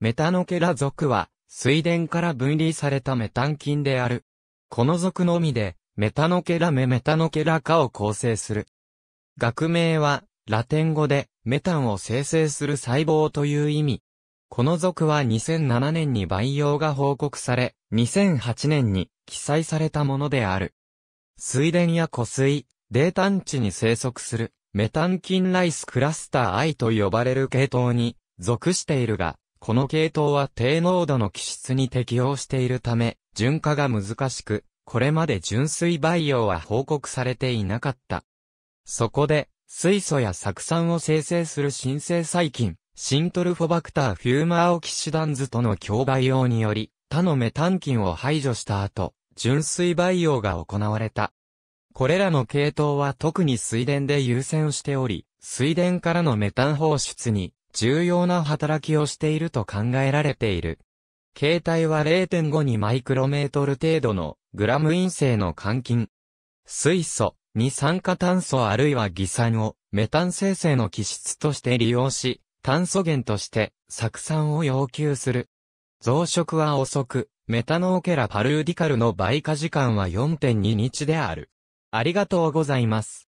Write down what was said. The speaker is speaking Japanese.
メタノケラ属は、水田から分離されたメタン菌である。この属のみで、メタノケラメメタノケラ科を構成する。学名は、ラテン語で、メタンを生成する細胞という意味。この属は2007年に培養が報告され、2008年に記載されたものである。水田や湖水、泥炭地に生息する、メタン菌ライスクラスター I と呼ばれる系統に属しているが、この系統は低濃度の気質に適応しているため、純化が難しく、これまで純水培養は報告されていなかった。そこで、水素や酢酸を生成する新生細菌、シントルフォバクターフューマーオキシダンズとの共培養により、他のメタン菌を排除した後、純水培養が行われた。これらの系統は特に水田で優先しており、水田からのメタン放出に重要な働きをしていると考えられている。携帯は0.52マイクロメートル程度のグラム陰性の換金。水素、二酸化炭素あるいは偽酸をメタン生成の気質として利用し、炭素源として酢酸を要求する。増殖は遅く、メタノーケラパルーディカルの倍化時間は4.2日である。ありがとうございます。